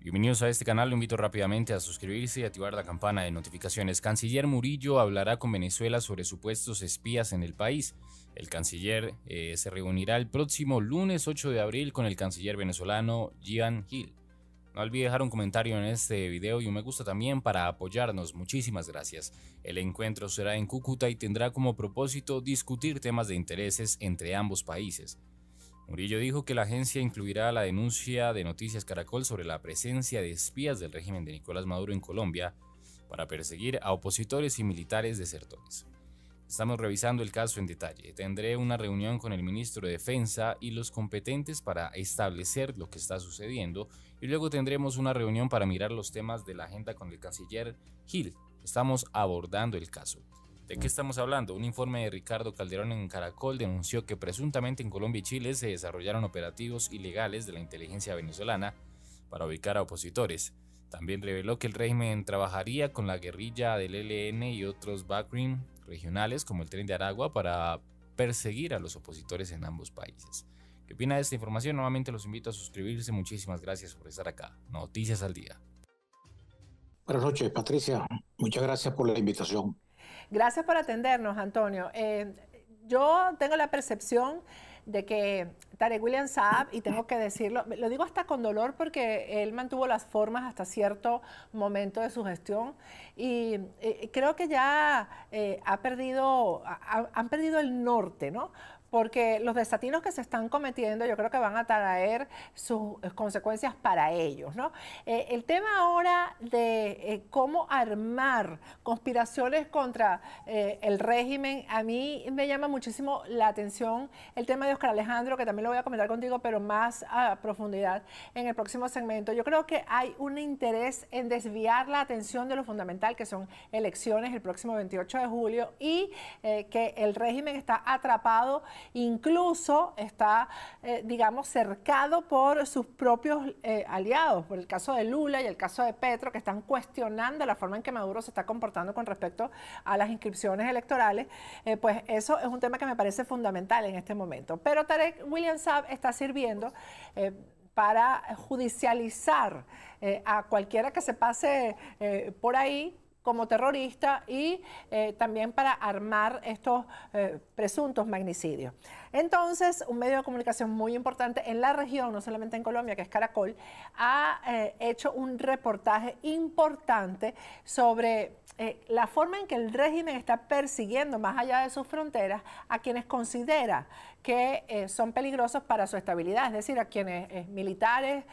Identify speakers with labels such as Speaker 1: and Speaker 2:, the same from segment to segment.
Speaker 1: Bienvenidos a este canal, lo invito rápidamente a suscribirse y activar la campana de notificaciones. Canciller Murillo hablará con Venezuela sobre supuestos espías en el país. El canciller eh, se reunirá el próximo lunes 8 de abril con el canciller venezolano Gian Gil. No olvide dejar un comentario en este video y un me gusta también para apoyarnos. Muchísimas gracias. El encuentro será en Cúcuta y tendrá como propósito discutir temas de intereses entre ambos países. Murillo dijo que la agencia incluirá la denuncia de Noticias Caracol sobre la presencia de espías del régimen de Nicolás Maduro en Colombia para perseguir a opositores y militares desertores. Estamos revisando el caso en detalle. Tendré una reunión con el ministro de Defensa y los competentes para establecer lo que está sucediendo y luego tendremos una reunión para mirar los temas de la agenda con el canciller Gil. Estamos abordando el caso. ¿De qué estamos hablando? Un informe de Ricardo Calderón en Caracol denunció que presuntamente en Colombia y Chile se desarrollaron operativos ilegales de la inteligencia venezolana para ubicar a opositores. También reveló que el régimen trabajaría con la guerrilla del ELN y otros backroom regionales como el Tren de Aragua para perseguir a los opositores en ambos países. ¿Qué opina de esta información? Nuevamente los invito a suscribirse. Muchísimas gracias por estar acá. Noticias al día.
Speaker 2: Buenas noches, Patricia. Muchas
Speaker 1: gracias por la
Speaker 3: invitación.
Speaker 4: Gracias por atendernos, Antonio. Eh, yo tengo la percepción de que Tarek William Saab, y tengo que decirlo, lo digo hasta con dolor porque él mantuvo las formas hasta cierto momento de su gestión y eh, creo que ya eh, ha perdido, han perdido el norte, ¿no? porque los desatinos que se están cometiendo yo creo que van a traer sus eh, consecuencias para ellos. Eh, el tema ahora de eh, cómo armar conspiraciones contra el régimen, a mí me llama muchísimo la atención el tema de Oscar Alejandro, que también lo voy a comentar contigo, pero más a profundidad en el próximo segmento. Yo creo que hay un interés en desviar la atención de lo fundamental, que son elecciones el próximo 28 de julio, y que el régimen está atrapado incluso está, eh, digamos, cercado por sus propios eh, aliados, por el caso de Lula y el caso de Petro, que están cuestionando la forma en que Maduro se está comportando con respecto a las inscripciones electorales, eh, pues eso es un tema que me parece fundamental en este momento. Pero Tarek William Saab está sirviendo para judicializar a cualquiera que se pase por ahí como terrorista y eh, también para armar estos eh, presuntos magnicidios. Entonces, un medio de comunicación muy importante en la región, no solamente en Colombia, que es Caracol, ha eh, hecho un reportaje importante sobre eh, la forma en que el régimen está persiguiendo más allá de sus fronteras a quienes considera que eh, son peligrosos para su estabilidad, es decir, a quienes eh, militares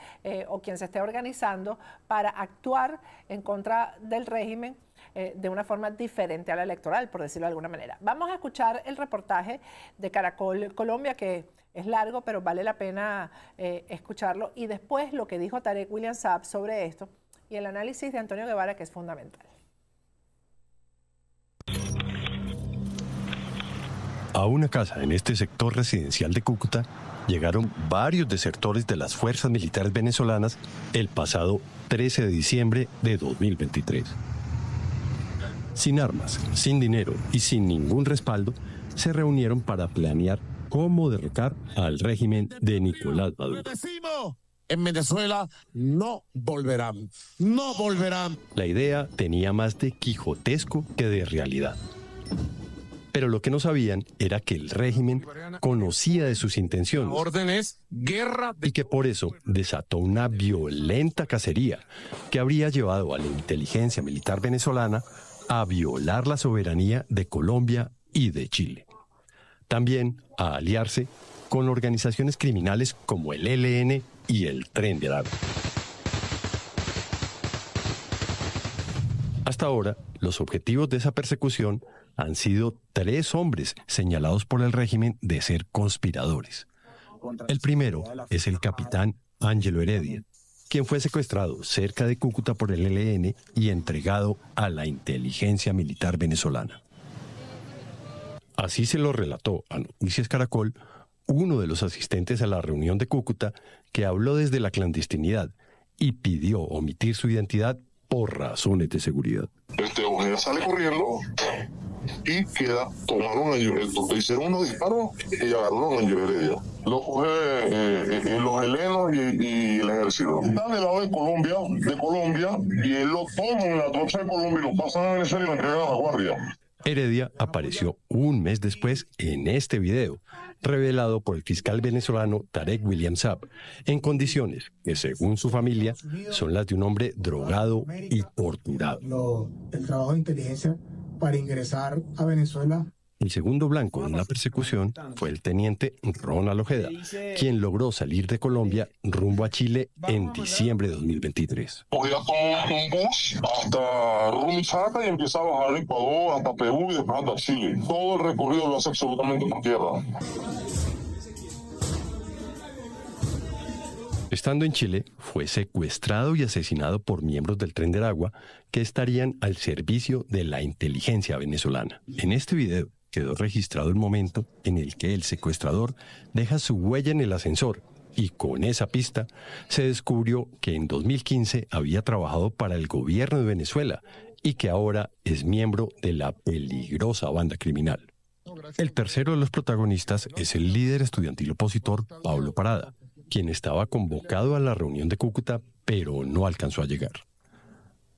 Speaker 4: o quien se esté organizando para actuar en contra del régimen de una forma diferente a la electoral, por decirlo de alguna manera. Vamos a escuchar el reportaje de Caracol Colombia, que es largo, pero vale la pena escucharlo, y después lo que dijo Tarek William Saab sobre esto y el análisis de Antonio Guevara, que es fundamental.
Speaker 3: A una casa en este sector residencial de Cúcuta llegaron varios desertores de las fuerzas militares venezolanas el pasado 13 de diciembre de 2023. Sin armas, sin dinero y sin ningún respaldo, se reunieron para planear cómo derrocar al régimen de Nicolás Maduro.
Speaker 2: En Venezuela no
Speaker 3: volverán, no volverán. La idea tenía más de quijotesco que de realidad. Pero lo que no sabían era que el régimen conocía de sus intenciones. guerra. Y que por eso desató una violenta cacería que habría llevado a la inteligencia militar venezolana a violar la soberanía de Colombia y de Chile. También a aliarse con organizaciones criminales como el ELN y el Tren de Aragua. Hasta ahora, los objetivos de esa persecución han sido tres hombres señalados por el régimen de ser conspiradores.
Speaker 2: El primero es el capitán
Speaker 3: Ángelo Heredia, quien fue secuestrado cerca de Cúcuta por el ELN y entregado a la inteligencia militar venezolana. Así se lo relató a Noticias Caracol uno de los asistentes a la reunión de Cúcuta que habló desde la clandestinidad y pidió omitir su identidad por razones de seguridad.
Speaker 4: Este sale corriendo y queda, tomaron a Yuri. Entonces hicieron unos disparos y agarraron a Heredia Lo coge eh, eh, eh, los helenos y, el ejército. Están del lado de Colombia, de Colombia, y él lo toma en la trocha de Colombia y lo pasan a Venezuela y lo entregan a la guardia.
Speaker 3: Heredia apareció un mes después en este video, revelado por el fiscal venezolano Tarek William Saab, en condiciones que, según su familia, son las de un hombre drogado y
Speaker 2: torturado. el trabajo de inteligencia para ingresar a Venezuela.
Speaker 3: El segundo blanco en la persecución fue el teniente Ronald Ojeda, quien logró salir de Colombia rumbo a Chile en diciembre de 2023. Podía tomar un bus
Speaker 2: hasta Rumichaca y empezaba a bajar a Ecuador, hasta Perú y después hasta Chile. Todo el recorrido lo hace absolutamente por tierra.
Speaker 3: Estando en Chile, fue secuestrado y asesinado por miembros del Tren del Agua que estarían al servicio de la inteligencia venezolana. En este video quedó registrado el momento en el que el secuestrador deja su huella en el ascensor y con esa pista se descubrió que en 2015 había trabajado para el gobierno de Venezuela y que ahora es miembro de la peligrosa banda criminal. El tercero de los protagonistas es el líder estudiantil opositor Pablo Parada, quien estaba convocado a la reunión de Cúcuta, pero no alcanzó a llegar.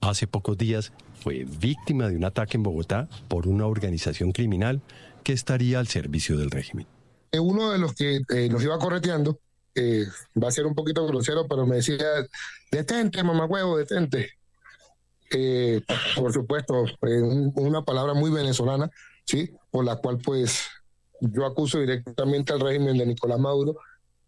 Speaker 3: Hace pocos días fue víctima de un ataque en Bogotá por una organización criminal que estaría al servicio del régimen. Eh, uno de
Speaker 2: los que nos eh, iba correteando, eh, va a ser un poquito grosero, pero me decía, detente, mamá huevo, detente. por supuesto, una palabra muy venezolana, ¿sí? Por la cual pues yo acuso directamente al régimen
Speaker 3: de Nicolás Maduro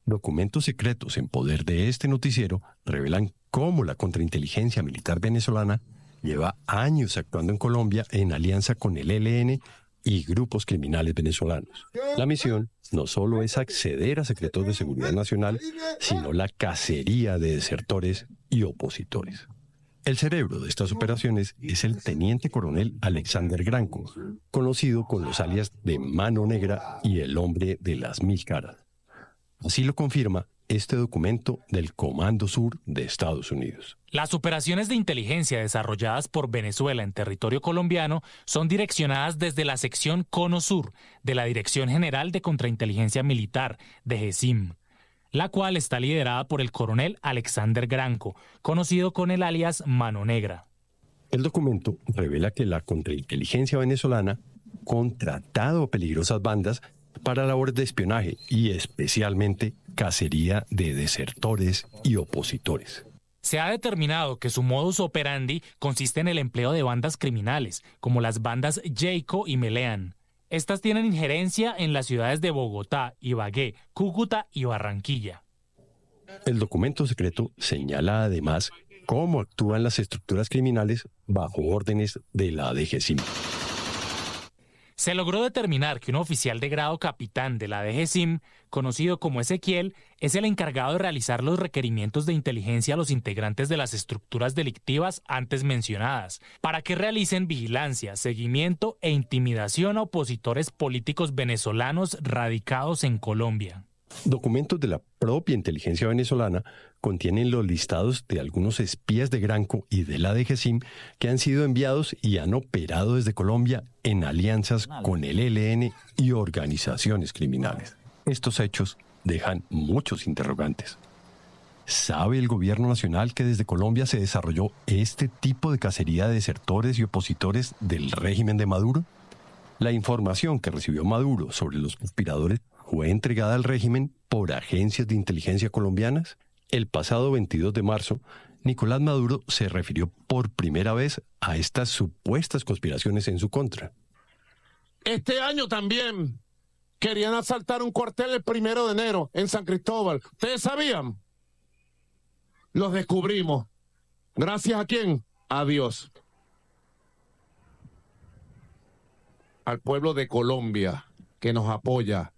Speaker 3: Documentos secretos en poder de este noticiero revelan cómo la contrainteligencia militar venezolana lleva años actuando en Colombia en alianza con el ELN y grupos criminales venezolanos. La misión no solo es acceder a secretos de seguridad nacional, sino la cacería de desertores y opositores. El cerebro de estas operaciones es el teniente coronel Alexander Granco, conocido con los alias de Mano Negra y el hombre de las mil caras. Así lo confirma este documento del Comando Sur de Estados Unidos.
Speaker 2: Las operaciones de inteligencia desarrolladas por Venezuela en territorio colombiano son direccionadas desde la sección Cono Sur de la Dirección General de Contrainteligencia Militar, de GESIM, la cual está liderada por el coronel Alexander Granco, conocido con el alias Mano Negra.
Speaker 3: El documento revela que la contrainteligencia venezolana contratado peligrosas bandas para labores de espionaje y especialmente cacería de desertores y opositores. Se
Speaker 2: ha determinado que su modus operandi consiste en el empleo de bandas criminales, como las bandas Jayco y Melean. Estas tienen injerencia en las ciudades de Bogotá, Ibagué, Cúcuta y Barranquilla.
Speaker 3: El documento secreto señala además cómo actúan las estructuras criminales bajo órdenes de la DGCIM.
Speaker 2: Se logró determinar que un oficial de grado capitán de la DGSIM, conocido como Ezequiel, es el encargado de realizar los requerimientos de inteligencia a los integrantes de las estructuras delictivas antes mencionadas, para que realicen vigilancia, seguimiento e intimidación a opositores políticos venezolanos radicados en Colombia.
Speaker 3: Documentos de la propia inteligencia venezolana contienen los listados de algunos espías de Granco y de la DGSIM que han sido enviados y han operado desde Colombia en alianzas con el ELN y organizaciones criminales. Estos hechos dejan muchos interrogantes. ¿Sabe el gobierno nacional que desde Colombia se desarrolló este tipo de cacería de desertores y opositores del régimen de Maduro? La información que recibió Maduro sobre los conspiradores fue entregada al régimen por agencias de inteligencia colombianas. El pasado 22 de marzo, Nicolás Maduro se refirió por primera vez a estas supuestas conspiraciones en su contra.
Speaker 2: Este año también querían asaltar un cuartel el primero de enero en San Cristóbal. ¿Ustedes sabían? Los descubrimos. Gracias a quién? A Dios. Al pueblo de Colombia que nos apoya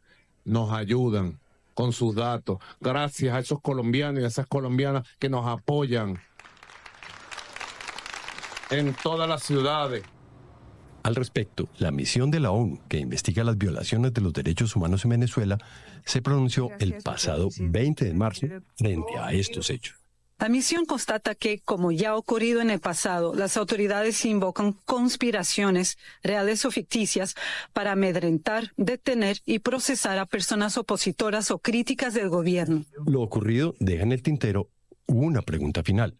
Speaker 2: nos ayudan
Speaker 3: con sus datos. Gracias a esos colombianos y a esas colombianas que nos apoyan en todas las ciudades. Al respecto, la misión de la ONU, que investiga las violaciones de los derechos humanos en Venezuela, se pronunció el pasado 20 de marzo frente a estos hechos.
Speaker 4: La misión constata que, como ya ha ocurrido en el pasado, las autoridades invocan conspiraciones reales o ficticias para amedrentar, detener y procesar a personas opositoras o críticas del gobierno.
Speaker 3: Lo ocurrido deja en el tintero una pregunta final.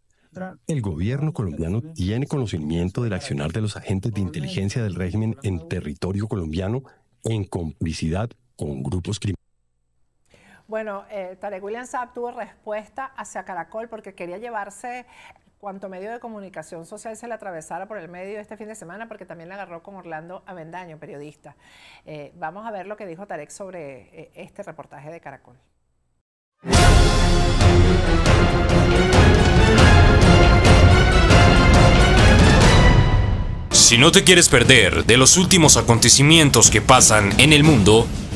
Speaker 3: El gobierno colombiano tiene conocimiento del accionar de los agentes de inteligencia del régimen en territorio colombiano en complicidad con grupos criminales.
Speaker 4: Bueno, eh, Tarek William Saab tuvo respuesta hacia Caracol porque quería llevarse cuanto medio de comunicación social se le atravesara por el medio este fin de semana, porque también la agarró con Orlando Avendaño, periodista. Eh, vamos a ver lo que dijo Tarek sobre eh, este reportaje de Caracol.
Speaker 2: Si no te quieres perder
Speaker 1: de los últimos acontecimientos que pasan en el mundo,